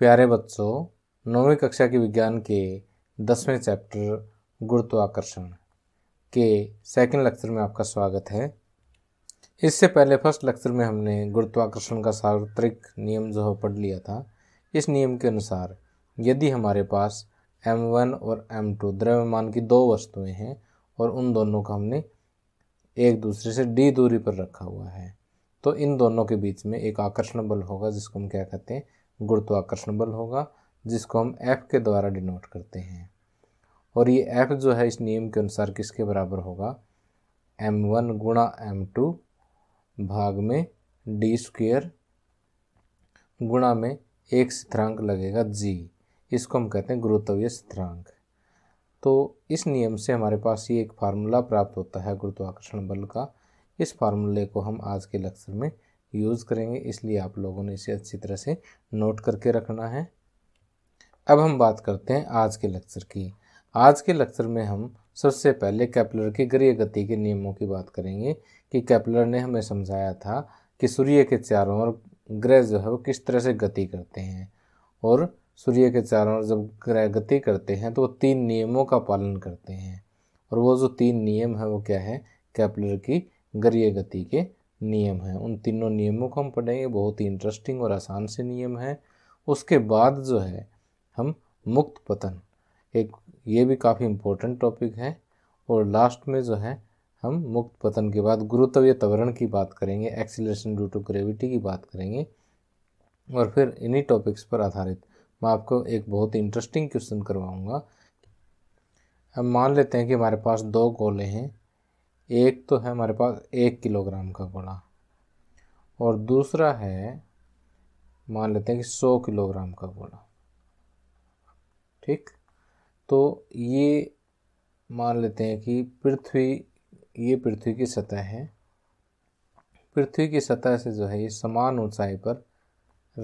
प्यारे बच्चों नौवीं कक्षा के विज्ञान के दसवें चैप्टर गुरुत्वाकर्षण के सेकंड लेक्चर में आपका स्वागत है इससे पहले फर्स्ट लेक्चर में हमने गुरुत्वाकर्षण का सार्वत्रिक नियम जो है पढ़ लिया था इस नियम के अनुसार यदि हमारे पास m1 और m2 द्रव्यमान की दो वस्तुएं हैं और उन दोनों का हमने एक दूसरे से डी दूरी पर रखा हुआ है तो इन दोनों के बीच में एक आकर्षण बल होगा जिसको हम क्या कहते हैं गुरुत्वाकर्षण बल होगा जिसको हम एफ के द्वारा डिनोट करते हैं और ये एफ जो है इस नियम के अनुसार किसके बराबर होगा एम वन गुणा एम टू भाग में डी स्क्वेयर गुणा में एक स्थिरांक लगेगा जी इसको हम कहते हैं गुरुत्वीय स्थिरांक तो इस नियम से हमारे पास ये एक फार्मूला प्राप्त होता है गुरुत्वाकर्षण बल का इस फार्मूले को हम आज के लेक्चर में यूज़ करेंगे इसलिए आप लोगों ने इसे अच्छी तरह से नोट करके रखना है अब हम बात करते हैं आज के लेक्चर की आज के लेक्चर में हम सबसे पहले कैपलर की ग्रह गति के नियमों की बात करेंगे कि कैपलर ने हमें समझाया था कि सूर्य के चारों ओर ग्रह जो है वो किस तरह से गति करते हैं और सूर्य के चारों ओर जब ग्रह गति करते हैं तो वो तीन नियमों का पालन करते हैं और वो जो तीन नियम है वो क्या है कैपलर की गरीय गति के नियम हैं उन तीनों नियमों को हम पढ़ेंगे बहुत ही इंटरेस्टिंग और आसान से नियम है उसके बाद जो है हम मुक्त पतन एक ये भी काफ़ी इम्पोर्टेंट टॉपिक है और लास्ट में जो है हम मुक्त पतन के बाद गुरुत्व या त्वरण की बात करेंगे एक्सीलरेशन ड्यू टू ग्रेविटी की बात करेंगे और फिर इन्हीं टॉपिक्स पर आधारित मैं आपको एक बहुत ही इंटरेस्टिंग क्वेश्चन करवाऊँगा हम मान लेते हैं कि हमारे पास दो गोले हैं एक तो है हमारे पास एक किलोग्राम का घोड़ा और दूसरा है मान लेते हैं कि सौ किलोग्राम का घोड़ा ठीक तो ये मान लेते हैं कि पृथ्वी ये पृथ्वी की सतह है पृथ्वी की सतह से जो है ये समान ऊंचाई पर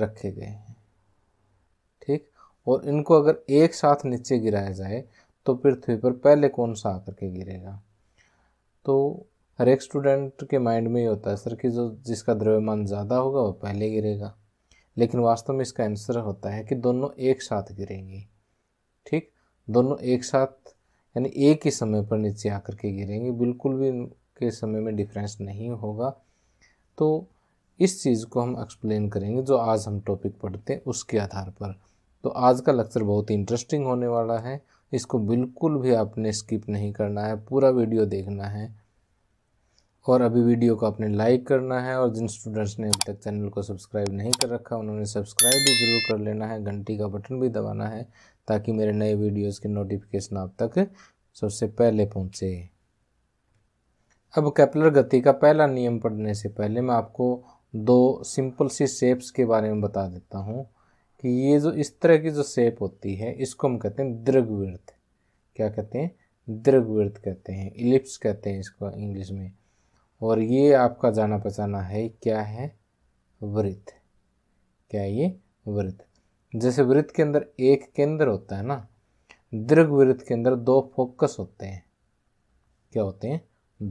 रखे गए हैं ठीक और इनको अगर एक साथ नीचे गिराया जाए तो पृथ्वी पर पहले कौन सा आकर के गिरेगा तो हर एक स्टूडेंट के माइंड में ये होता है सर कि जो जिसका द्रव्यमान ज़्यादा होगा वो पहले गिरेगा लेकिन वास्तव में इसका आंसर होता है कि दोनों एक साथ गिरेंगे ठीक दोनों एक साथ यानी एक ही समय पर नीचे आकर के गिरेंगे बिल्कुल भी उनके समय में डिफरेंस नहीं होगा तो इस चीज़ को हम एक्सप्लेन करेंगे जो आज हम टॉपिक पढ़ते हैं उसके आधार पर तो आज का लेक्चर बहुत ही इंटरेस्टिंग होने वाला है इसको बिल्कुल भी आपने स्किप नहीं करना है पूरा वीडियो देखना है और अभी वीडियो को आपने लाइक करना है और जिन स्टूडेंट्स ने अभी तक चैनल को सब्सक्राइब नहीं कर रखा उन्होंने सब्सक्राइब भी ज़रूर कर लेना है घंटी का बटन भी दबाना है ताकि मेरे नए वीडियोज़ के नोटिफिकेशन आप तक सबसे पहले पहुँचे अब कैपलर गति का पहला नियम पढ़ने से पहले मैं आपको दो सिंपल सी शेप्स के बारे में बता देता हूँ कि ये जो इस तरह की जो सेप होती है इसको हम कहते हैं दृगवृत्त क्या कहते हैं दृगवृत्त कहते हैं इलिप्स कहते हैं इसको इंग्लिश में और ये आपका जाना पहचाना है क्या है वृत्त क्या ये वृत्त जैसे वृत्त के अंदर एक केंद्र होता है ना दीर्घ वृत्त के अंदर दो फोकस होते हैं क्या होते हैं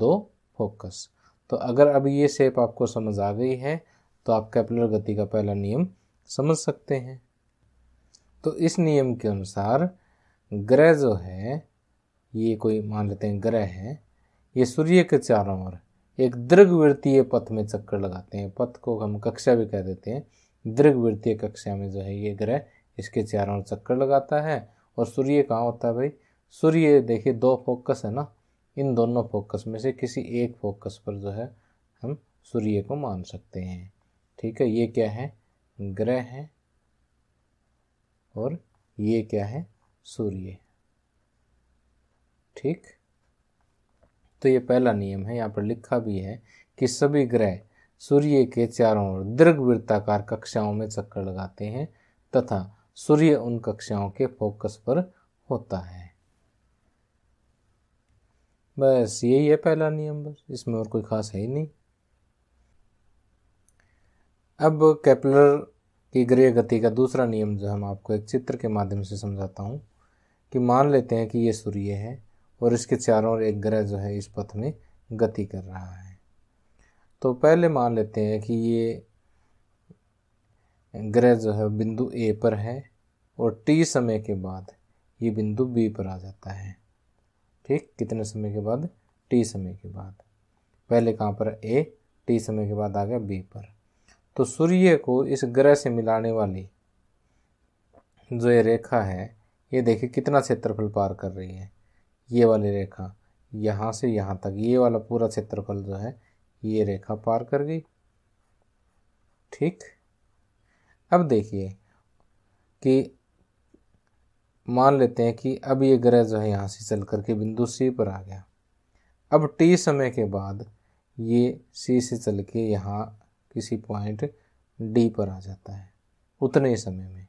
दो फोकस तो अगर अब ये शेप आपको समझ आ गई है तो आप कैपिलर गति का पहला नियम समझ सकते हैं तो इस नियम के अनुसार ग्रह जो है ये कोई मान लेते हैं ग्रह है ये सूर्य के चारों ओर एक दीर्घवृत्तीय पथ में चक्कर लगाते हैं पथ को हम कक्षा भी कह देते हैं दीर्घवृत्तीय कक्षा में जो है ये ग्रह इसके चारों ओर चक्कर लगाता है और सूर्य कहाँ होता है भाई सूर्य देखिए दो फोकस है ना इन दोनों फोकस में से किसी एक फोकस पर जो है हम सूर्य को मान सकते हैं ठीक है ये क्या है ग्रह हैं और ये क्या है सूर्य है ठीक तो ये पहला नियम है यहाँ पर लिखा भी है कि सभी ग्रह सूर्य के चारों ओर दीर्घ वृत्ताकार कक्षाओं में चक्कर लगाते हैं तथा सूर्य उन कक्षाओं के फोकस पर होता है बस यही है पहला नियम बस इसमें और कोई खास है ही नहीं अब कैपलर की ग्रह गति का दूसरा नियम जो हम आपको एक चित्र के माध्यम से समझाता हूँ कि मान लेते हैं कि ये सूर्य है और इसके चारों ओर एक ग्रह जो है इस पथ में गति कर रहा है तो पहले मान लेते हैं कि ये ग्रह जो है बिंदु ए पर है और टी समय के बाद ये बिंदु बी पर आ जाता है ठीक कितने समय के बाद टी समय के बाद पहले कहाँ पर ए टी समय के बाद आ गया बी पर तो सूर्य को इस ग्रह से मिलाने वाली जो ये रेखा है ये देखिए कितना क्षेत्रफल पार कर रही है ये वाली रेखा यहाँ से यहाँ तक ये वाला पूरा क्षेत्रफल जो है ये रेखा पार कर गई ठीक अब देखिए कि मान लेते हैं कि अब ये ग्रह जो है यहाँ से चल करके बिंदु सी पर आ गया अब टी समय के बाद ये सी से चल के यहाँ किसी पॉइंट डी पर आ जाता है उतने ही समय में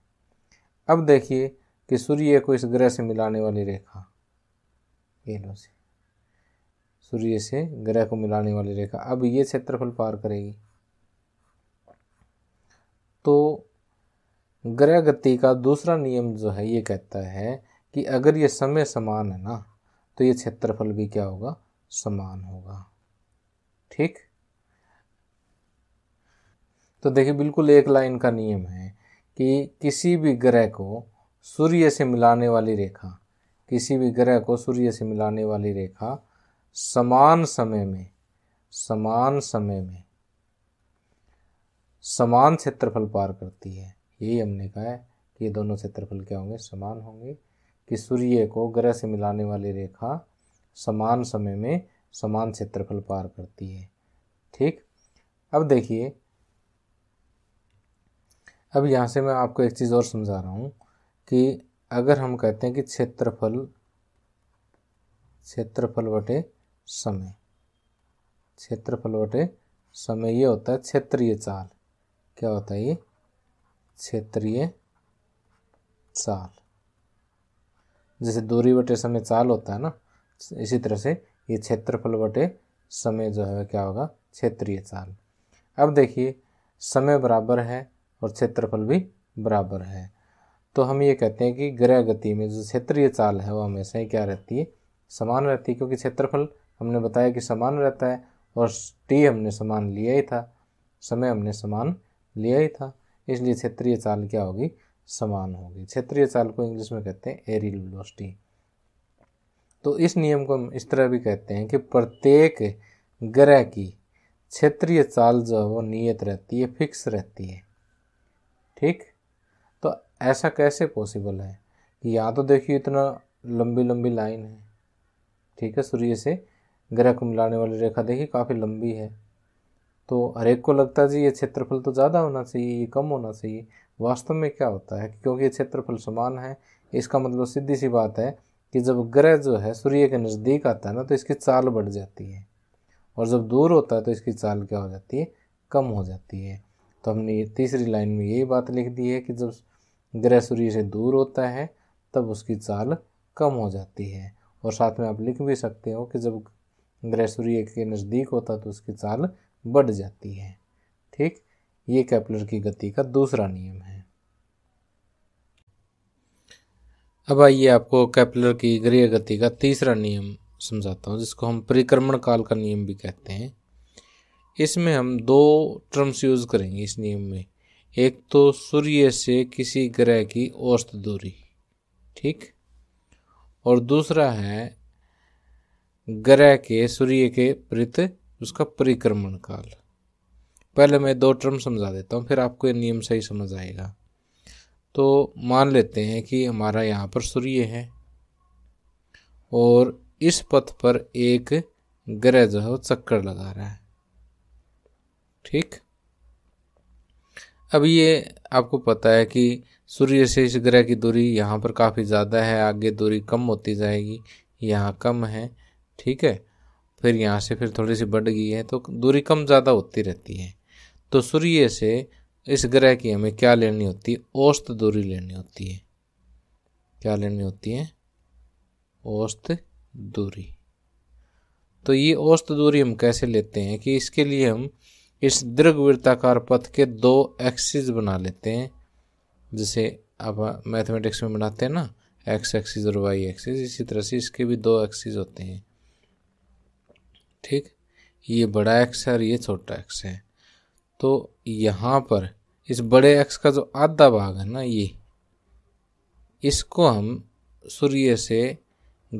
अब देखिए कि सूर्य को इस ग्रह से मिलाने वाली रेखा लो से सूर्य से ग्रह को मिलाने वाली रेखा अब ये क्षेत्रफल पार करेगी तो ग्रह गति का दूसरा नियम जो है ये कहता है कि अगर ये समय समान है ना तो ये क्षेत्रफल भी क्या होगा समान होगा ठीक तो देखिए बिल्कुल एक लाइन का नियम है कि किसी भी ग्रह को सूर्य से मिलाने वाली रेखा किसी भी ग्रह को सूर्य से मिलाने वाली रेखा समान समय में समान समय में समान क्षेत्रफल पार करती है यही हमने कहा है कि ये दोनों क्षेत्रफल क्या होंगे समान होंगे कि सूर्य को ग्रह से मिलाने वाली रेखा समान समय में समान क्षेत्रफल पार करती है ठीक अब देखिए अब यहाँ से मैं आपको एक चीज़ और समझा रहा हूँ कि अगर हम कहते हैं कि क्षेत्रफल क्षेत्रफल बटे समय क्षेत्रफल बटे समय ये होता है क्षेत्रीय चाल क्या होता है ये क्षेत्रीय चाल जैसे दूरी बटे समय चाल होता है ना इसी तरह से ये क्षेत्रफल बटे समय जो है क्या होगा क्षेत्रीय चाल अब देखिए समय बराबर है और क्षेत्रफल भी बराबर है तो हम ये कहते हैं कि ग्रह गति में जो क्षेत्रीय चाल है वो हमेशा ही क्या रहती है समान रहती है क्योंकि क्षेत्रफल हमने बताया कि समान रहता है और टी हमने समान लिया ही था समय हमने समान लिया ही था इसलिए क्षेत्रीय चाल क्या होगी समान होगी क्षेत्रीय चाल को इंग्लिश में कहते हैं एरियल वेलोसिटी तो इस नियम को हम इस तरह भी कहते हैं कि प्रत्येक ग्रह की क्षेत्रीय चाल जो है वो नियत रहती है फिक्स रहती है ठीक तो ऐसा कैसे पॉसिबल है कि या तो देखिए इतना लंबी लंबी लाइन है ठीक है सूर्य से ग्रह को मिलाने वाली रेखा देखिए काफ़ी लंबी है तो हरेक को लगता है जी ये क्षेत्रफल तो ज़्यादा होना चाहिए ये कम होना चाहिए वास्तव में क्या होता है क्योंकि ये क्षेत्रफल समान है इसका मतलब सीधी सी बात है कि जब ग्रह जो है सूर्य के नज़दीक आता है ना तो इसकी चाल बढ़ जाती है और जब दूर होता है तो इसकी चाल क्या हो जाती है कम हो जाती है तो हमने ये तीसरी लाइन में यही बात लिख दी है कि जब ग्रह सूर्य से दूर होता है तब उसकी चाल कम हो जाती है और साथ में आप लिख भी सकते हो कि जब ग्रह सूर्य के नज़दीक होता तो उसकी चाल बढ़ जाती है ठीक ये कैपलर की गति का दूसरा नियम है अब आइए आपको कैपलर की ग्रह गति का तीसरा नियम समझाता हूँ जिसको हम परिक्रमण काल का नियम भी कहते हैं इसमें हम दो टर्म्स यूज़ करेंगे इस नियम में एक तो सूर्य से किसी ग्रह की औसत दूरी ठीक और दूसरा है ग्रह के सूर्य के प्रति उसका परिक्रमण काल पहले मैं दो टर्म समझा देता हूँ फिर आपको ये नियम सही समझ आएगा तो मान लेते हैं कि हमारा यहाँ पर सूर्य है और इस पथ पर एक ग्रह जो है वो चक्कर लगा रहा है ठीक अब ये आपको पता है कि सूर्य से इस ग्रह की दूरी यहाँ पर काफ़ी ज़्यादा है आगे दूरी कम होती जाएगी यहाँ कम है ठीक है फिर यहाँ से फिर थोड़ी सी बढ़ गई है तो दूरी कम ज़्यादा होती रहती है तो सूर्य से इस ग्रह की हमें क्या लेनी होती है औस्त दूरी लेनी होती है क्या लेनी होती है औस्त दूरी तो ये औस्त दूरी हम कैसे लेते हैं कि इसके लिए हम इस दीर्घ वृत्ताकार पथ के दो एक्सिस बना लेते हैं जैसे आप मैथमेटिक्स में बनाते हैं ना एक्स एक्सिस और वाई एक्सिस इसी तरह से इसके भी दो एक्सिस होते हैं ठीक ये बड़ा एक्स है और ये छोटा एक्स है तो यहाँ पर इस बड़े एक्स का जो आधा भाग है ना ये इसको हम सूर्य से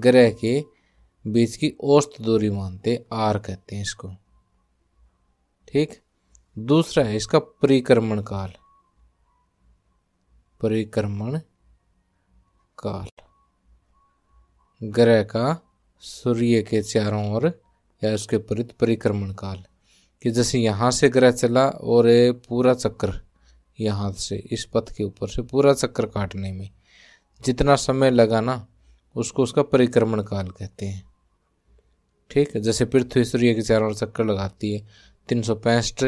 ग्रह के बीच की औस्त दूरी मानते आर कहते हैं इसको ठीक दूसरा है इसका परिक्रमण काल परिक्रमण काल ग्रह का सूर्य के चारों ओर या उसके परित परिक्रमण काल कि जैसे यहाँ से ग्रह चला और पूरा चक्र यहाँ से इस पथ के ऊपर से पूरा चक्र काटने में जितना समय लगा ना उसको उसका परिक्रमण काल कहते हैं ठीक है जैसे पृथ्वी सूर्य के चारों ओर चक्कर लगाती है तीन सौ पैंसठ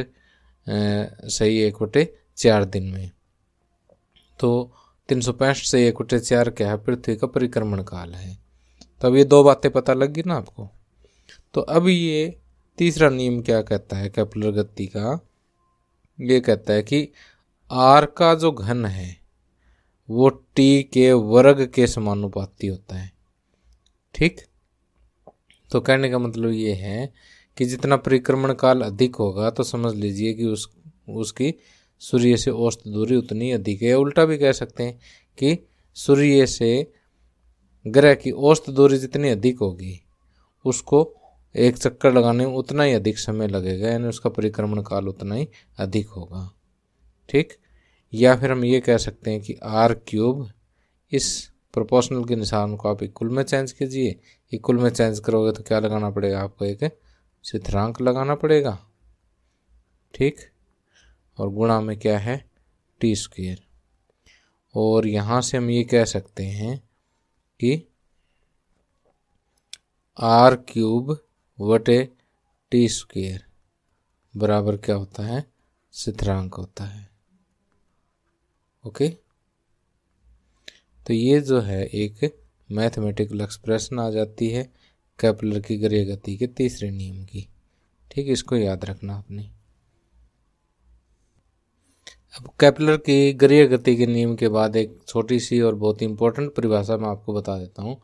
सही एक बटे चार दिन में तो तीन सौ पैंसठ से एक बटे चार क्या है पृथ्वी का परिक्रमण काल है तो अब ये दो बातें पता लग गई ना आपको तो अब ये तीसरा नियम क्या कहता है कैपुलर गति का ये कहता है कि आर का जो घन है वो टी के वर्ग के समानुपाती होता है ठीक तो कहने का मतलब ये है कि जितना परिक्रमण काल अधिक होगा तो समझ लीजिए कि उस उसकी सूर्य से औसत दूरी उतनी अधिक है उल्टा भी कह सकते हैं कि सूर्य से ग्रह की औसत दूरी जितनी अधिक होगी उसको एक चक्कर लगाने में उतना ही अधिक समय लगेगा यानी उसका परिक्रमण काल उतना ही अधिक होगा ठीक या फिर हम ये कह सकते हैं कि आर क्यूब इस प्रोपोर्शनल के निशान को आप इक्वल में चेंज कीजिए इक्वल में चेंज करोगे तो क्या लगाना पड़ेगा आपको एक सिद्धांक लगाना पड़ेगा ठीक और गुणा में क्या है टी स्क्वेयर और यहाँ से हम ये कह सकते हैं कि आर क्यूब वटे टी स्क्वेयर बराबर क्या होता है सिद्धांक होता है ओके तो ये जो है एक मैथमेटिकल एक्सप्रेशन आ जाती है कैपलर की ग्रह गति के तीसरे नियम की ठीक इसको याद रखना आपने अब कैपलर की ग्रह गति के नियम के बाद एक छोटी सी और बहुत ही इंपॉर्टेंट परिभाषा मैं आपको बता देता हूँ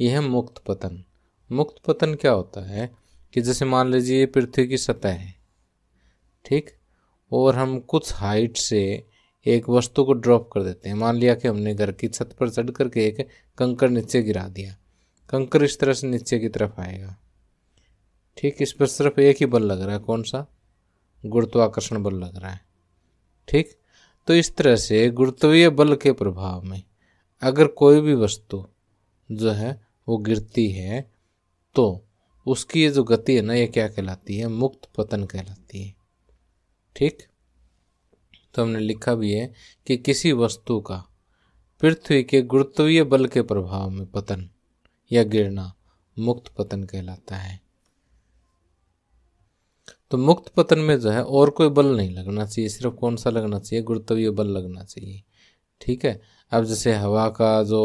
यह है मुक्त पतन मुक्त पतन क्या होता है कि जैसे मान लीजिए पृथ्वी की सतह है ठीक और हम कुछ हाइट से एक वस्तु को ड्रॉप कर देते हैं मान लिया कि हमने घर की छत पर चढ़ करके एक कंकर नीचे गिरा दिया कंकर इस तरह से नीचे की तरफ आएगा ठीक इस पर सिर्फ एक ही बल लग रहा है कौन सा गुरुत्वाकर्षण बल लग रहा है ठीक तो इस तरह से गुरुत्वीय बल के प्रभाव में अगर कोई भी वस्तु जो है वो गिरती है तो उसकी ये जो गति है ना ये क्या कहलाती है मुक्त पतन कहलाती है ठीक तो हमने लिखा भी है कि किसी वस्तु का पृथ्वी के गुरुत्वीय बल के प्रभाव में पतन या गिरना मुक्त पतन कहलाता है तो मुक्त पतन में जो है और कोई बल नहीं लगना चाहिए सिर्फ कौन सा लगना चाहिए गुरुत्वीय बल लगना चाहिए ठीक है अब जैसे हवा का जो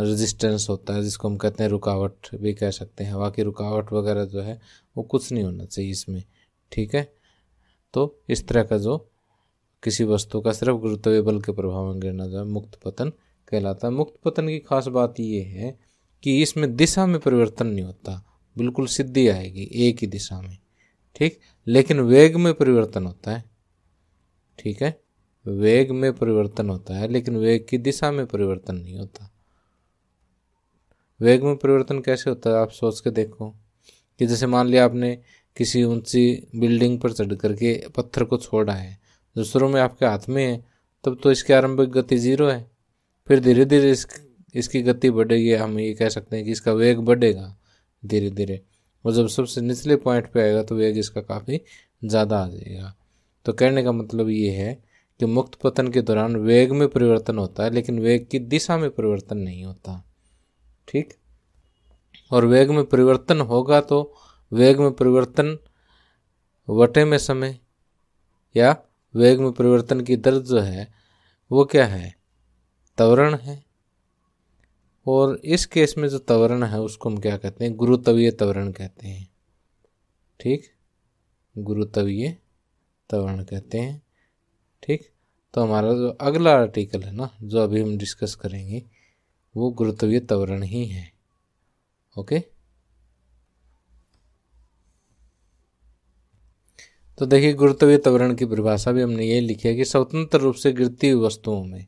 रेजिस्टेंस होता है जिसको हम कहते हैं रुकावट भी कह सकते हैं हवा की रुकावट वगैरह जो है वो कुछ नहीं होना चाहिए इसमें ठीक है तो इस तरह का जो किसी वस्तु का सिर्फ गुरुत्वीय बल के प्रभाव में गिरना जो है मुक्त पतन कहलाता है मुक्त पतन की खास बात ये है कि इसमें दिशा में परिवर्तन नहीं होता बिल्कुल सिद्धि आएगी एक ही दिशा में ठीक लेकिन वेग में परिवर्तन होता है ठीक है वेग में परिवर्तन होता है लेकिन वेग की दिशा में परिवर्तन नहीं होता वेग में परिवर्तन कैसे होता है आप सोच के देखो कि जैसे मान लिया आपने किसी ऊंची बिल्डिंग पर चढ़ करके पत्थर को छोड़ा है जो शुरू में आपके हाथ में है तब तो इसकी आरंभिक गति जीरो है फिर धीरे धीरे इस इसकी गति बढ़ेगी हम ये कह सकते हैं कि इसका वेग बढ़ेगा धीरे धीरे और जब सबसे निचले पॉइंट पे आएगा तो वेग इसका काफ़ी ज़्यादा आ जाएगा तो कहने का मतलब ये है कि मुक्त पतन के दौरान वेग में परिवर्तन होता है लेकिन वेग की दिशा में परिवर्तन नहीं होता ठीक और वेग में परिवर्तन होगा तो वेग में परिवर्तन वटे में समय या वेग में परिवर्तन की दर जो है वो क्या है त्वरण है और इस केस में जो तवरण है उसको हम क्या कहते हैं गुरुतवीय तवरण कहते हैं ठीक गुरुतवीय तवरण कहते हैं ठीक तो हमारा जो अगला आर्टिकल है ना जो अभी हम डिस्कस करेंगे वो गुरुतवीय तवरण ही है ओके तो देखिए गुरुत्वीय तवरण की परिभाषा भी हमने यही लिखी है कि स्वतंत्र रूप से गिरती हुई वस्तुओं में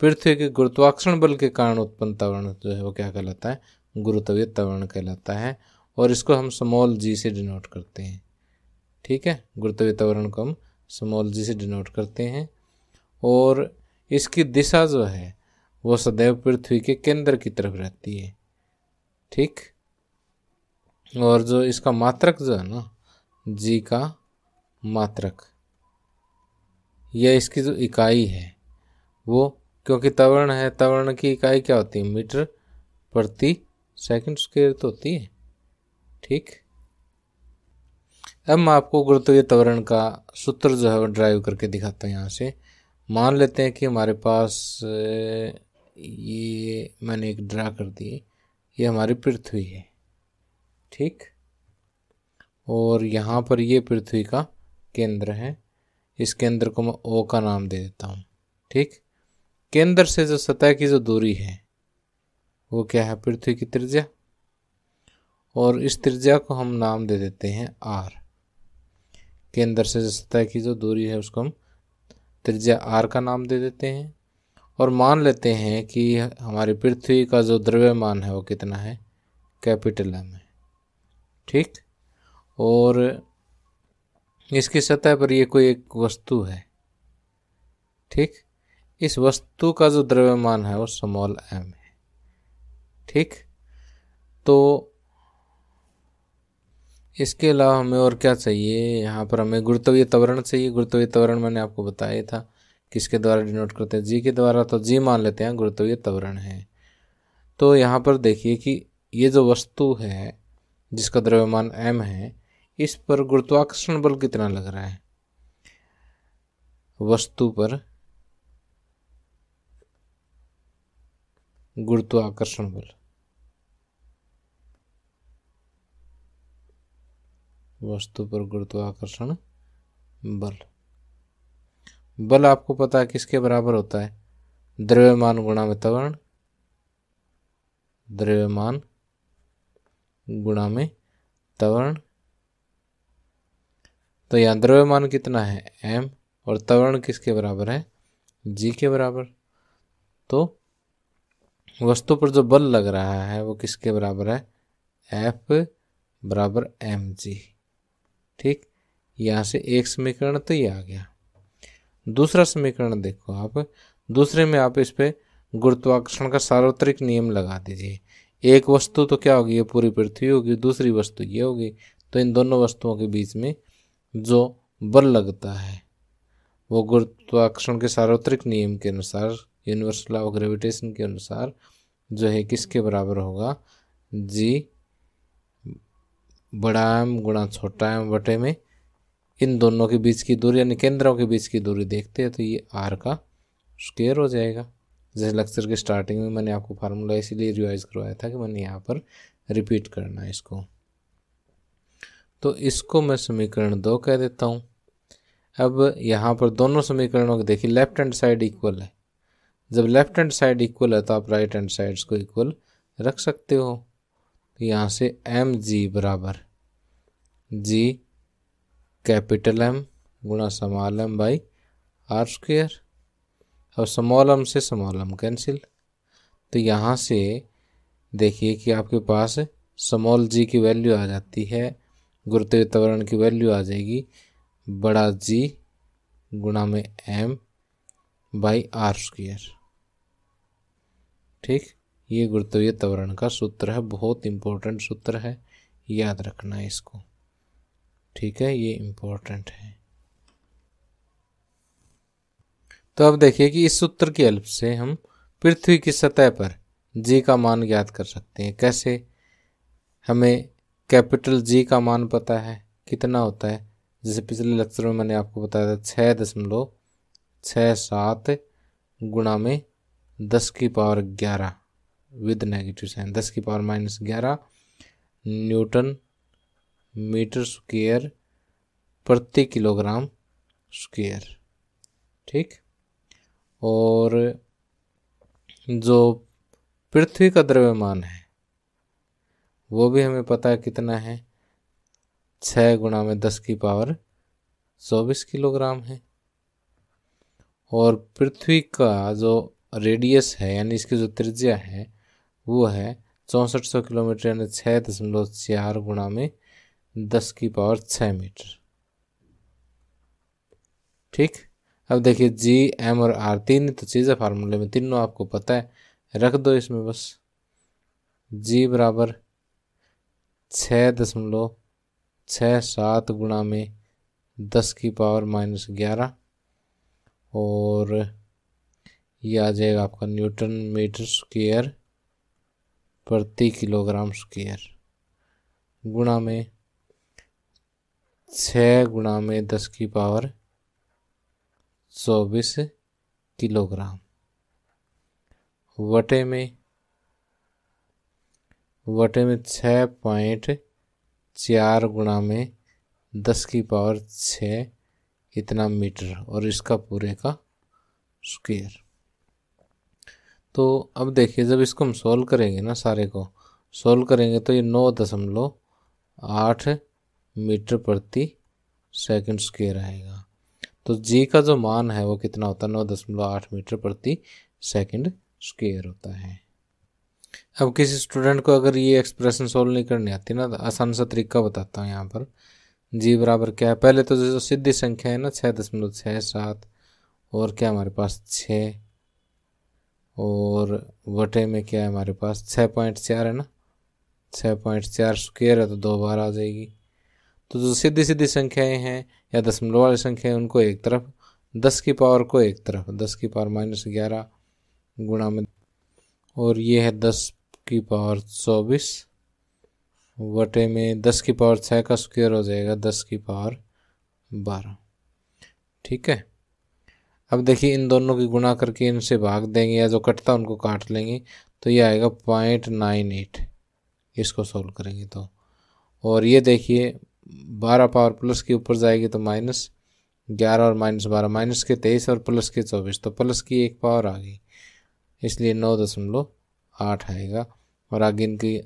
पृथ्वी के गुरुत्वाकर्षण बल के कारण उत्पन्न त्वरण जो है वो क्या कहलाता है गुरुत्वीय त्वरण कहलाता है और इसको हम समोल जी से डिनोट करते हैं ठीक है गुरुत्वीय त्वरण को हम समोल जी से डिनोट करते हैं और इसकी दिशा जो है वो सदैव पृथ्वी के केंद्र की तरफ रहती है ठीक और जो इसका मात्रक जो है ना जी का मात्रक यह इसकी जो इकाई है वो क्योंकि तवरण है तवरण की इकाई क्या होती है मीटर प्रति सेकंड स्क्वेयर तो होती है ठीक अब मैं आपको गुरुत्वीय त्वरण का सूत्र जो है ड्राइव करके दिखाता हूँ यहाँ से मान लेते हैं कि हमारे पास ये मैंने एक ड्रा कर दी ये हमारी पृथ्वी है ठीक और यहाँ पर ये पृथ्वी का केंद्र है इस केंद्र को मैं ओ का नाम दे देता हूँ ठीक केंद्र से जो सतह की जो दूरी है वो क्या है पृथ्वी की त्रिज्या और इस त्रिज्या को हम नाम दे देते हैं आर केंद्र से जो सतह की जो दूरी है उसको हम त्रिज्या आर का नाम दे देते हैं और मान लेते हैं कि हमारी पृथ्वी का जो द्रव्यमान है वो कितना है कैपिटल एम है ठीक और इसकी सतह पर ये कोई एक वस्तु है ठीक इस वस्तु का जो द्रव्यमान है वो स्मॉल एम है ठीक तो इसके अलावा हमें और क्या चाहिए यहाँ पर हमें गुरुत्वीय त्वरण चाहिए गुरुत्वीय त्वरण मैंने आपको बताया था किसके द्वारा डिनोट करते हैं जी के द्वारा तो जी मान लेते हैं गुरुत्वीय त्वरण है तो यहाँ पर देखिए कि ये जो वस्तु है जिसका द्रव्यमान एम है इस पर गुरुत्वाकर्षण बल कितना लग रहा है वस्तु पर गुरुत्वाकर्षण बल वस्तु पर गुरुत्वाकर्षण बल बल आपको पता है किसके बराबर होता है द्रव्यमान गुणा में त्वरण द्रव्यमान गुणा में त्वरण तो यहाँ द्रव्यमान कितना है एम और त्वरण किसके बराबर है जी के बराबर तो वस्तु पर जो बल लग रहा है वो किसके बराबर है एफ बराबर एम जी ठीक यहाँ से एक समीकरण तो ये आ गया दूसरा समीकरण देखो आप दूसरे में आप इस पर गुरुत्वाकर्षण का सार्वत्रिक नियम लगा दीजिए एक वस्तु तो क्या होगी ये पूरी पृथ्वी होगी दूसरी वस्तु ये होगी तो इन दोनों वस्तुओं के बीच में जो बल लगता है वो गुरुत्वाकर्षण के सार्वत्रिक नियम के अनुसार यूनिवर्सल लॉ ऑफ ग्रेविटेशन के अनुसार जो है किसके बराबर होगा जी बड़ा एम गुणा छोटा एम बटे में इन दोनों के बीच की दूरी यानी केंद्रों के बीच की दूरी देखते हैं तो ये आर का स्केयर हो जाएगा जैसे लेक्चर के स्टार्टिंग में मैंने आपको फार्मूला इसीलिए रिवाइज करवाया था कि मैंने यहाँ पर रिपीट करना है इसको तो इसको मैं समीकरण दो कह देता हूँ अब यहाँ पर दोनों समीकरणों को देखिए लेफ्ट हैंड साइड इक्वल है जब लेफ्ट हैंड साइड इक्वल है तो आप राइट हैंड साइड्स को इक्वल रख सकते हो तो यहाँ से एम जी बराबर जी कैपिटल एम गुणा small M by R square और समॉल एम से समॉल एम कैंसिल तो यहाँ से देखिए कि आपके पास समॉल जी की वैल्यू आ जाती है गुरुत्वीय की वैल्यू आ जाएगी बड़ा जी गुणा में एम बाई आर स्क्वेयर ठीक ये गुरुत्वीय त्वरण का सूत्र है बहुत इम्पोर्टेंट सूत्र है याद रखना है इसको ठीक है ये इम्पोर्टेंट है तो अब देखिए कि इस सूत्र की हेल्प से हम पृथ्वी की सतह पर जी का मान ज्ञात कर सकते हैं कैसे हमें कैपिटल जी का मान पता है कितना होता है जैसे पिछले लेक्चर में मैंने आपको बताया था छः दशमलव छः सात गुणा में दस की पावर ग्यारह विद नेगेटिव साइन दस की पावर माइनस ग्यारह न्यूटन मीटर स्क्वेयर प्रति किलोग्राम स्क्वेयर ठीक और जो पृथ्वी का द्रव्यमान है वो भी हमें पता है कितना है छः गुणा में दस की पावर चौबीस किलोग्राम है और पृथ्वी का जो रेडियस है यानी इसकी जो त्रिज्या है वो है चौंसठ सौ किलोमीटर यानी छः दशमलव चार गुणा में दस की पावर छः मीटर ठीक अब देखिए जी एम और आर तीन तो चीज़ है फार्मूले में तीनों आपको पता है रख दो इसमें बस जी बराबर छः दशमलव छः सात गुणा में दस की पावर माइनस ग्यारह और ये आ जाएगा आपका न्यूटन मीटर स्क्वेयर प्रति किलोग्राम स्क्वेयर गुणा में छः गुणा में दस की पावर चौबीस किलोग्राम वटे में वटे में छः पॉइंट चार गुणा में दस की पावर छः इतना मीटर और इसका पूरे का स्क्वेयर तो अब देखिए जब इसको हम सोल्व करेंगे ना सारे को सोल्व करेंगे तो ये नौ दशमलव आठ मीटर प्रति सेकंड स्केयर आएगा तो जी का जो मान है वो कितना होता है नौ दशमलव आठ मीटर प्रति सेकंड स्केयर होता है अब किसी स्टूडेंट को अगर ये एक्सप्रेशन सोल्व नहीं करनी आती ना तो आसान सा तरीका बताता हूँ यहाँ पर जी बराबर क्या है पहले तो जो सीधी संख्या है ना छः दशमलव छः सात और क्या हमारे पास छः और वटे में क्या है हमारे पास छः पॉइंट चार है ना छः पॉइंट चार स्क्वेयर है तो दो बार आ जाएगी तो जो सीधी सीधी संख्याएं हैं या दशमलव वाली संख्याएं उनको एक तरफ दस की पावर को एक तरफ दस की पावर माइनस ग्यारह गुणा में और ये है दस की पावर चौबीस वटे में दस की पावर छः का स्क्वेयर हो जाएगा दस की पावर बारह ठीक है अब देखिए इन दोनों की गुणा करके इनसे भाग देंगे या जो कटता उनको काट लेंगे तो ये आएगा पॉइंट नाइन एट इसको सोल्व करेंगे तो और ये देखिए बारह पावर प्लस के ऊपर जाएगी तो माइनस ग्यारह और माइनस बारह माइनस के तेईस और प्लस के चौबीस तो प्लस की एक पावर आ गई इसलिए नौ दशमलव आठ आएगा और आगे इनकी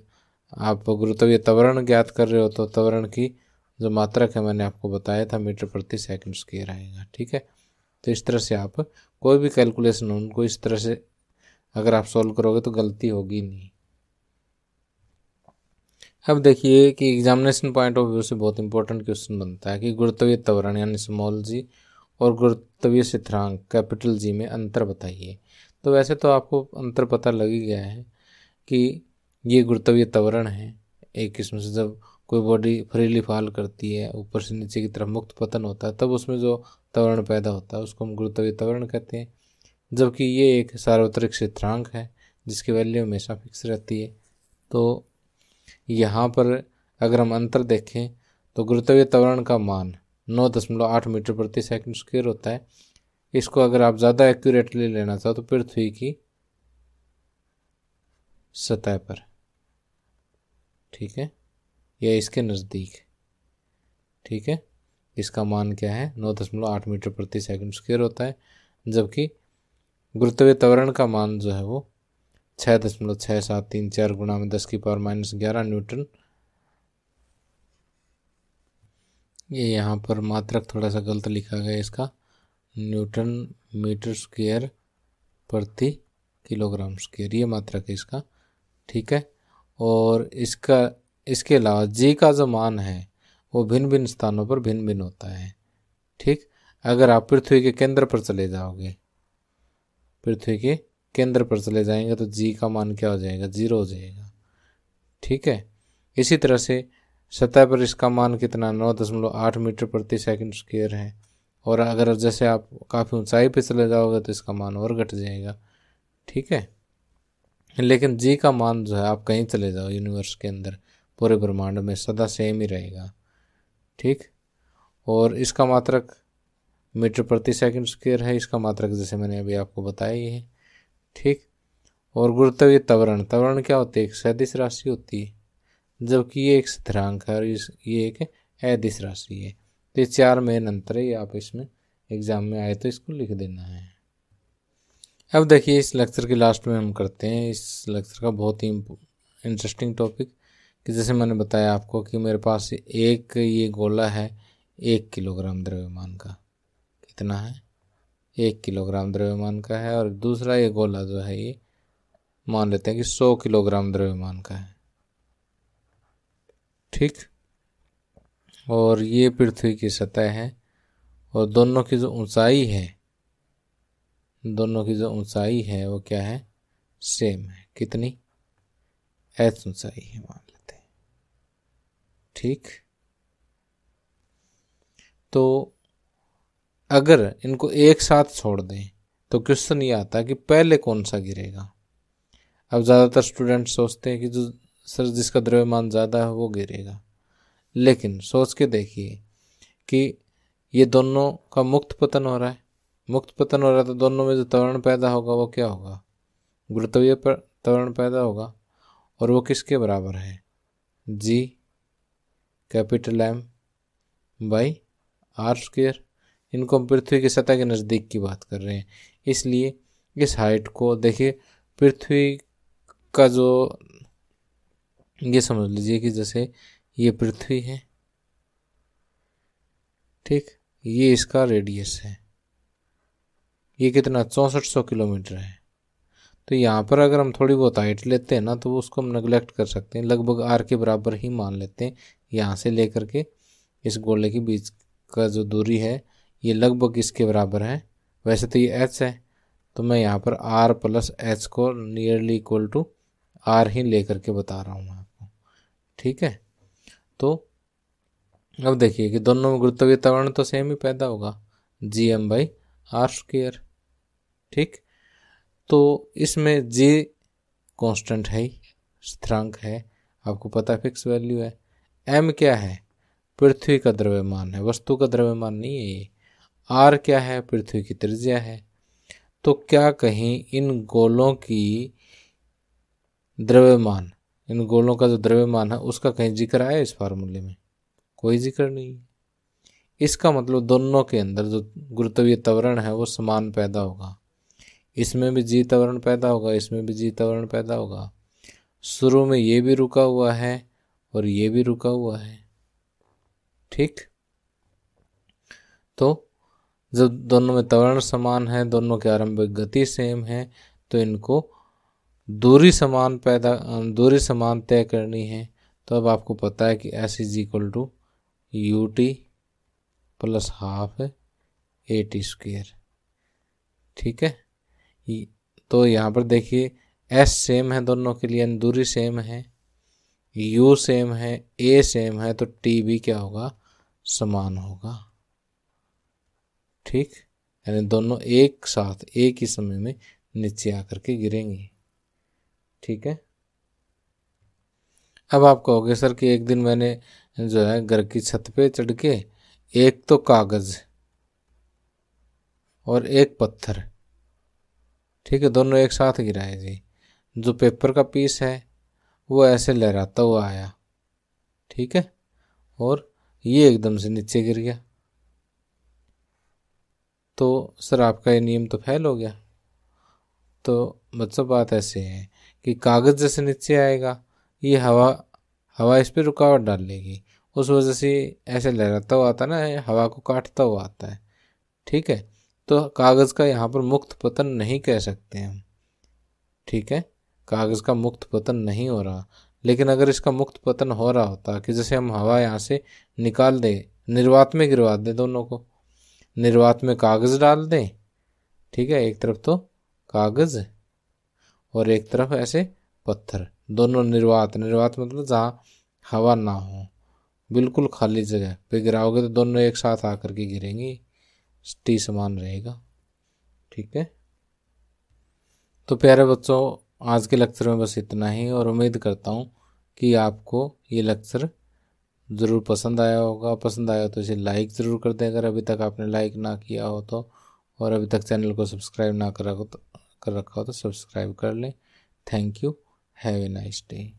आप गुरुतवीय तवरण ज्ञात कर रहे हो तो त्वरण की जो मात्रक है मैंने आपको बताया था मीटर प्रति सेकंड स्केयर आएगा ठीक है तो इस तरह से आप कोई भी कैलकुलेशन उनको इस तरह से अगर आप सॉल्व करोगे तो गलती होगी नहीं अब देखिए कि एग्जामिनेशन पॉइंट ऑफ व्यू से बहुत इंपॉर्टेंट क्वेश्चन बनता है कि गुरुत्वीय त्वरण यानी स्मॉल जी और गुरुत्वीय स्थिरांक कैपिटल जी में अंतर बताइए तो वैसे तो आपको अंतर पता लग ही गया है कि ये गुरुत्वीय त्वरण है एक किस्म से जब कोई बॉडी फ्रीली फाल करती है ऊपर से नीचे की तरफ मुक्त पतन होता है तब उसमें जो त्वरण पैदा होता है उसको हम गुरुत्वीय त्वरण कहते हैं जबकि ये एक सार्वत्रिक क्षेत्रांक है जिसकी वैल्यू हमेशा फिक्स रहती है तो यहाँ पर अगर हम अंतर देखें तो गुरुत्वीय त्वरण का मान नौ दशमलव आठ मीटर प्रति सेकंड स्क्वेयर होता है इसको अगर आप ज़्यादा एक्यूरेटली लेना चाहो तो पृथ्वी की सतह पर ठीक है या इसके नज़दीक ठीक है इसका मान क्या है नौ दशमलव आठ मीटर प्रति सेकंड स्क्वेयर होता है जबकि गुरुत्वीय त्वरण का मान जो है वो छः दशमलव छः सात तीन चार गुणा में दस की पावर माइनस ग्यारह न्यूटन ये यहाँ पर मात्रक थोड़ा सा गलत लिखा गया इसका न्यूटन मीटर स्क्वेयर प्रति किलोग्राम स्क्वेयर ये मात्रक है इसका ठीक है और इसका इसके अलावा जी का जो मान है वो भिन्न भिन्न स्थानों पर भिन्न भिन्न होता है ठीक अगर आप पृथ्वी के केंद्र पर चले जाओगे पृथ्वी के केंद्र पर चले जाएंगे तो जी का मान क्या हो जाएगा जीरो हो जाएगा ठीक है इसी तरह से सतह पर इसका मान कितना नौ दशमलव आठ मीटर प्रति सेकंड स्क्वेयर है और अगर जैसे आप काफ़ी ऊंचाई पर चले जाओगे तो इसका मान और घट जाएगा ठीक है लेकिन जी का मान जो है आप कहीं चले जाओ यूनिवर्स के अंदर पूरे ब्रह्मांड में सदा सेम ही रहेगा ठीक और इसका मात्रक मीटर प्रति सेकंड स्क्वेयर है इसका मात्रक जैसे मैंने अभी आपको बताया ही है ठीक और गुरुत्व ये तवरण तवरण क्या होती है एक सदिश राशि होती है जबकि ये एक स्थिरांक है और ये एक अदिश राशि है तो ये चार मेन अंतर है आप इसमें एग्ज़ाम में आए तो इसको लिख देना है अब देखिए इस लेक्चर के लास्ट में हम करते हैं इस लेक्चर का बहुत ही इंटरेस्टिंग टॉपिक कि जैसे मैंने बताया आपको कि मेरे पास एक ये गोला है एक किलोग्राम द्रव्यमान का कितना है एक किलोग्राम द्रव्यमान का है और दूसरा ये गोला जो है ये मान लेते हैं कि सौ किलोग्राम द्रव्यमान का है ठीक और ये पृथ्वी की सतह है और दोनों की जो ऊंचाई है दोनों की जो ऊंचाई है वो क्या है सेम है कितनी ऐसा ऊंचाई है मान ठीक तो अगर इनको एक साथ छोड़ दें तो क्वेश्चन ये आता कि पहले कौन सा गिरेगा अब ज़्यादातर स्टूडेंट सोचते हैं कि जो सर जिसका द्रव्यमान ज़्यादा है वो गिरेगा लेकिन सोच के देखिए कि ये दोनों का मुक्त पतन हो रहा है मुक्त पतन हो रहा है तो दोनों में जो त्वरण पैदा होगा वो क्या होगा गुरुत्वीय पर त्वरण पैदा होगा और वो किसके बराबर है G capital M by R square इनको हम पृथ्वी की सतह के नज़दीक की बात कर रहे हैं इसलिए इस हाइट को देखिए पृथ्वी का जो ये समझ लीजिए कि जैसे ये पृथ्वी है ठीक ये इसका रेडियस है ये कितना चौंसठ सौ किलोमीटर है तो यहाँ पर अगर हम थोड़ी बहुत हाइट लेते हैं ना तो उसको हम नेगलेक्ट कर सकते हैं लगभग आर के बराबर ही मान लेते हैं यहाँ से लेकर के इस गोले के बीच का जो दूरी है ये लगभग इसके बराबर है वैसे तो ये एच है तो मैं यहाँ पर आर प्लस एच को नियरली इक्वल टू आर ही ले करके बता रहा हूँ आपको ठीक है तो अब देखिए कि दोनों में गुरुत्वीय त्वरण तो सेम ही पैदा होगा G M by R square ठीक तो इसमें जे कांस्टेंट है स्थिरांक है आपको पता फिक्स वैल्यू है एम क्या है पृथ्वी का द्रव्यमान है वस्तु का द्रव्यमान नहीं है ये आर क्या है पृथ्वी की त्रिज्या है तो क्या कहीं इन गोलों की द्रव्यमान इन गोलों का जो द्रव्यमान है उसका कहीं जिक्र आया इस फार्मूले में कोई जिक्र नहीं है इसका मतलब दोनों के अंदर जो गुरुत्वीय त्वरण है वो समान पैदा होगा इसमें भी जी तवरण पैदा होगा इसमें भी जी तवरण पैदा होगा शुरू में ये भी रुका हुआ है और ये भी रुका हुआ है ठीक तो जब दोनों में तवरण समान है दोनों के आरंभिक गति सेम है तो इनको दूरी समान पैदा दूरी समान तय करनी है तो अब आपको पता है कि S is equal to U T plus half A T square ठीक है तो यहाँ पर देखिए एस सेम है दोनों के लिए दूरी सेम है यू सेम है ए सेम है तो टी भी क्या होगा समान होगा ठीक यानी दोनों एक साथ एक ही समय में नीचे आकर के गिरेंगे ठीक है अब आप कहोगे सर कि एक दिन मैंने जो है घर की छत पे चढ़ के एक तो कागज़ और एक पत्थर ठीक है दोनों एक साथ गिराए जी जो पेपर का पीस है वो ऐसे लहराता हुआ आया ठीक है और ये एकदम से नीचे गिर गया तो सर आपका ये नियम तो फैल हो गया तो मतलब बात ऐसे है कि कागज़ जैसे नीचे आएगा ये हवा हवा इस पर रुकावट डाल लेगी उस वजह से ऐसे लहराता हुआ आता ना हवा को काटता हुआ आता है ठीक है तो कागज़ का यहाँ पर मुक्त पतन नहीं कह सकते हम ठीक है कागज़ का मुक्त पतन नहीं हो रहा लेकिन अगर इसका मुक्त पतन हो रहा होता कि जैसे हम हवा यहाँ से निकाल दें निर्वात में गिरवा दें दोनों को निर्वात में कागज़ डाल दें ठीक है एक तरफ तो कागज़ और एक तरफ ऐसे पत्थर दोनों निर्वात निर्वात मतलब जहाँ हवा ना हो बिल्कुल खाली जगह पे गिराओगे तो दोनों एक साथ आकर के गिरेंगी टी समान रहेगा ठीक है तो प्यारे बच्चों आज के लेक्चर में बस इतना ही और उम्मीद करता हूँ कि आपको ये लेक्चर ज़रूर पसंद आया होगा पसंद आया तो इसे लाइक ज़रूर कर दें अगर अभी तक आपने लाइक ना किया हो तो और अभी तक चैनल को सब्सक्राइब ना कर रखा हो तो कर रखा हो तो सब्सक्राइब कर लें thank you have a nice day